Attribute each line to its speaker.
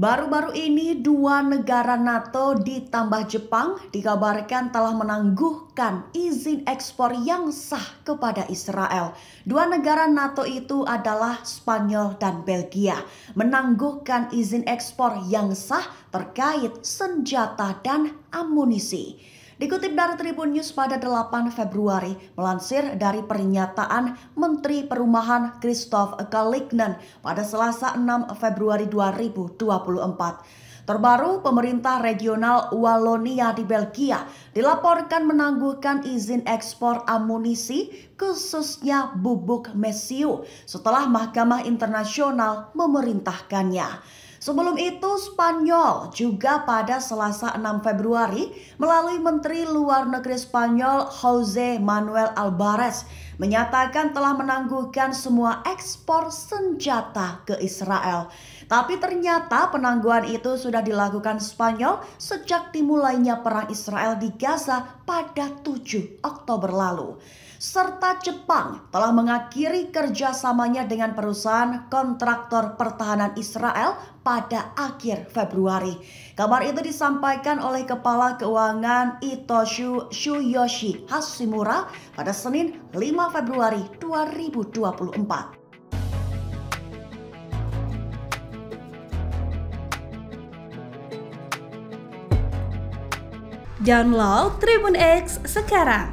Speaker 1: Baru-baru ini dua negara NATO ditambah Jepang dikabarkan telah menangguhkan izin ekspor yang sah kepada Israel. Dua negara NATO itu adalah Spanyol dan Belgia. Menangguhkan izin ekspor yang sah terkait senjata dan amunisi. Dikutip dari Tribun News pada 8 Februari, melansir dari pernyataan Menteri Perumahan Christoph Kalignan pada Selasa 6 Februari 2024. Terbaru, pemerintah regional Walonia di Belgia dilaporkan menangguhkan izin ekspor amunisi khususnya bubuk mesiu setelah Mahkamah Internasional memerintahkannya. Sebelum itu, Spanyol juga pada Selasa 6 Februari melalui Menteri Luar Negeri Spanyol Jose Manuel Alvarez menyatakan telah menangguhkan semua ekspor senjata ke Israel. Tapi ternyata penangguhan itu sudah dilakukan Spanyol sejak dimulainya perang Israel di Gaza pada 7 Oktober lalu serta Jepang telah mengakhiri kerjasamanya dengan perusahaan kontraktor pertahanan Israel pada akhir Februari. Kabar itu disampaikan oleh Kepala Keuangan Itoshu Shuyoshi Hashimura pada Senin 5 Februari 2024. Download Tribun X sekarang